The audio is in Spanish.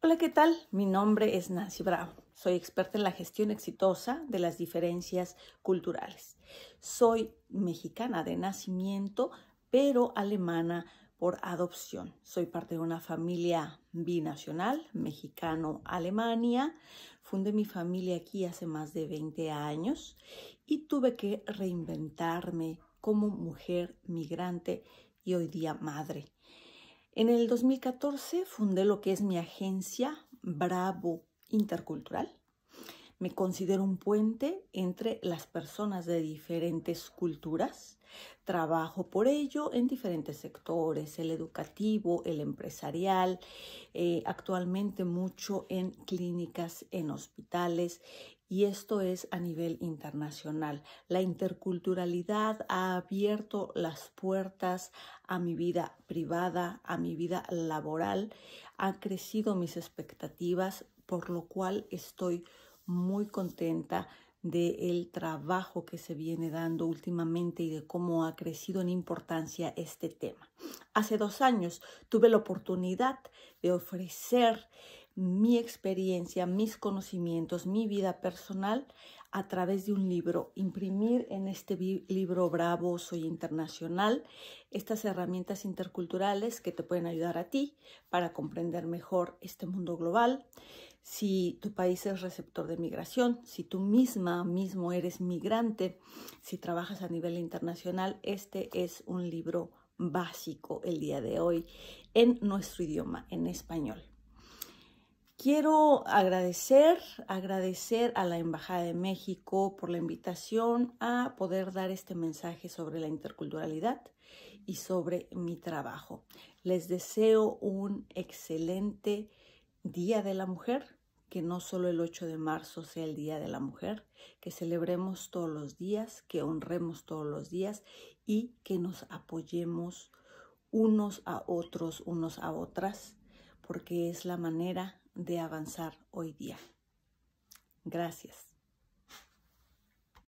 Hola, ¿qué tal? Mi nombre es Nancy Bravo. Soy experta en la gestión exitosa de las diferencias culturales. Soy mexicana de nacimiento, pero alemana por adopción. Soy parte de una familia binacional, mexicano-alemania. Fundé mi familia aquí hace más de 20 años y tuve que reinventarme como mujer migrante y hoy día madre. En el 2014 fundé lo que es mi agencia Bravo Intercultural. Me considero un puente entre las personas de diferentes culturas. Trabajo por ello en diferentes sectores, el educativo, el empresarial, eh, actualmente mucho en clínicas, en hospitales y esto es a nivel internacional. La interculturalidad ha abierto las puertas a mi vida privada, a mi vida laboral, Han crecido mis expectativas, por lo cual estoy muy contenta del trabajo que se viene dando últimamente y de cómo ha crecido en importancia este tema. Hace dos años tuve la oportunidad de ofrecer mi experiencia, mis conocimientos, mi vida personal a través de un libro. Imprimir en este libro Bravo Soy Internacional estas herramientas interculturales que te pueden ayudar a ti para comprender mejor este mundo global. Si tu país es receptor de migración, si tú misma mismo eres migrante, si trabajas a nivel internacional, este es un libro básico el día de hoy en nuestro idioma, en español. Quiero agradecer, agradecer a la Embajada de México por la invitación a poder dar este mensaje sobre la interculturalidad y sobre mi trabajo. Les deseo un excelente Día de la Mujer, que no solo el 8 de marzo sea el Día de la Mujer, que celebremos todos los días, que honremos todos los días y que nos apoyemos unos a otros, unos a otras, porque es la manera de avanzar hoy día. Gracias.